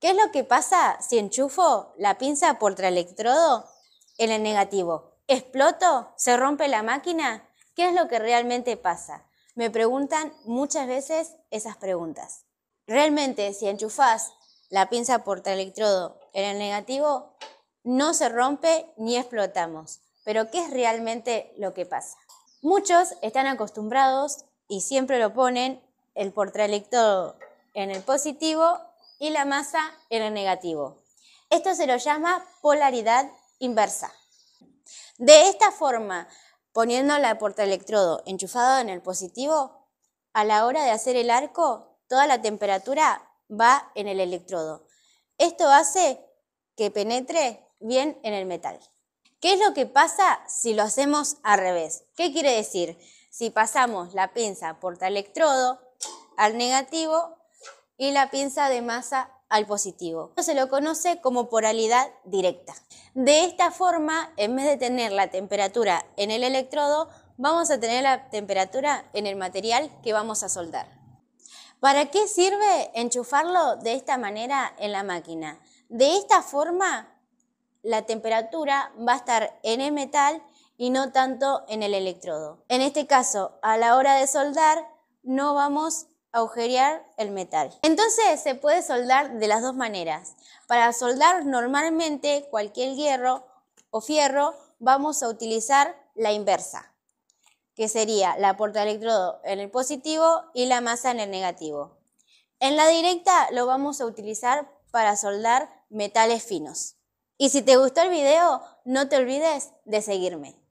¿Qué es lo que pasa si enchufo la pinza por electrodo en el negativo? ¿Exploto? ¿Se rompe la máquina? ¿Qué es lo que realmente pasa? Me preguntan muchas veces esas preguntas. Realmente, si enchufas la pinza por electrodo en el negativo, no se rompe ni explotamos. Pero, ¿qué es realmente lo que pasa? Muchos están acostumbrados y siempre lo ponen el portaelectrodo en el positivo y la masa en el negativo. Esto se lo llama polaridad inversa. De esta forma, poniendo la electrodo enchufado en el positivo, a la hora de hacer el arco, toda la temperatura va en el electrodo. Esto hace que penetre bien en el metal. ¿Qué es lo que pasa si lo hacemos al revés? ¿Qué quiere decir? Si pasamos la pinza electrodo al negativo, y la pinza de masa al positivo. Esto se lo conoce como poralidad directa. De esta forma, en vez de tener la temperatura en el electrodo, vamos a tener la temperatura en el material que vamos a soldar. ¿Para qué sirve enchufarlo de esta manera en la máquina? De esta forma, la temperatura va a estar en el metal y no tanto en el electrodo. En este caso, a la hora de soldar, no vamos agujerear el metal. Entonces se puede soldar de las dos maneras. Para soldar normalmente cualquier hierro o fierro vamos a utilizar la inversa, que sería la porta en el positivo y la masa en el negativo. En la directa lo vamos a utilizar para soldar metales finos. Y si te gustó el video, no te olvides de seguirme.